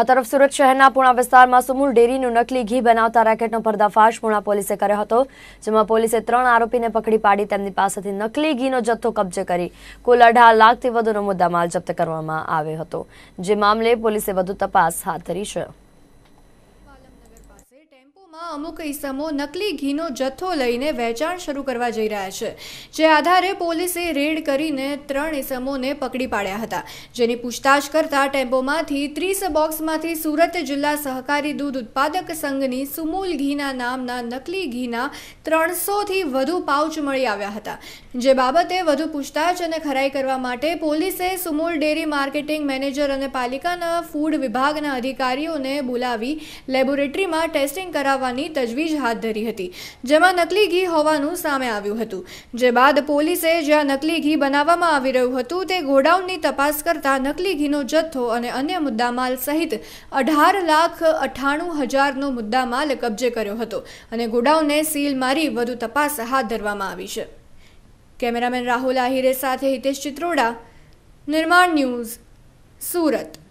આ તરફ સુરત શહેરના પૂણા વિસ્તારમાં સુમુલ ડેરીનું નકલી ઘી બનાવતા રેકેટનો પર્દાફાશ પૂણા પોલીસે કર્યો હતો જેમાં પોલીસે ત્રણ આરોપીને પકડી પાડી તેમની પાસેથી નકલી ઘીનો જથ્થો કબજે કરી કુલ અઢાર લાખથી વધુનો મુદ્દામાલ જપ્ત કરવામાં આવ્યો હતો જે મામલે પોલીસે વધુ તપાસ હાથ ધરી છે ટેમ્પોમાં અમુક ઇસમો નકલી ઘીનો જથ્થો લઈને વેચાણ શરૂ કરવા જઈ રહ્યા છે જે આધારે પોલીસે રેડ કરીને ત્રણ ઇસમોને પકડી પાડ્યા હતા જેની પૂછતાછ કરતા ટેમ્પોમાંથી ત્રીસ બોક્સમાંથી સુરત જિલ્લા સહકારી દૂધ ઉત્પાદક સંઘની સુમૂલ ઘીના નામના નકલી ઘીના ત્રણસોથી વધુ પાઉચ મળી આવ્યા હતા જે બાબતે વધુ પૂછતાછ અને ખરાઈ કરવા માટે પોલીસે સુમૂલ ડેરી માર્કેટિંગ મેનેજર અને પાલિકાના ફૂડ વિભાગના અધિકારીઓને બોલાવી લેબોરેટરીમાં ટેસ્ટિંગ કરાવવાની તજવીજ હાથ ધરી હતી જેમાં નકલી ઘી હોવાનું સામે આવ્યું હતું જે બાદ પોલીસે જ્યાં નકલી ઘી બનાવવામાં આવી રહ્યું હતું તે ગોડાઉનની તપાસ કરતા નકલી ઘીનો જથ્થો અને અન્ય મુદ્દામાલ સહિત અઢાર લાખ અઠ્ઠાણું હજારનો મુદ્દામાલ કબજે કર્યો હતો અને ગોડાઉનને સીલ મારી વધુ તપાસ હાથ ધરવામાં આવી છે કેમેરામેન રાહુલ આહિરે સાથે હિતેશ ચિત્રોડા નિર્માણ ન્યૂઝ સુરત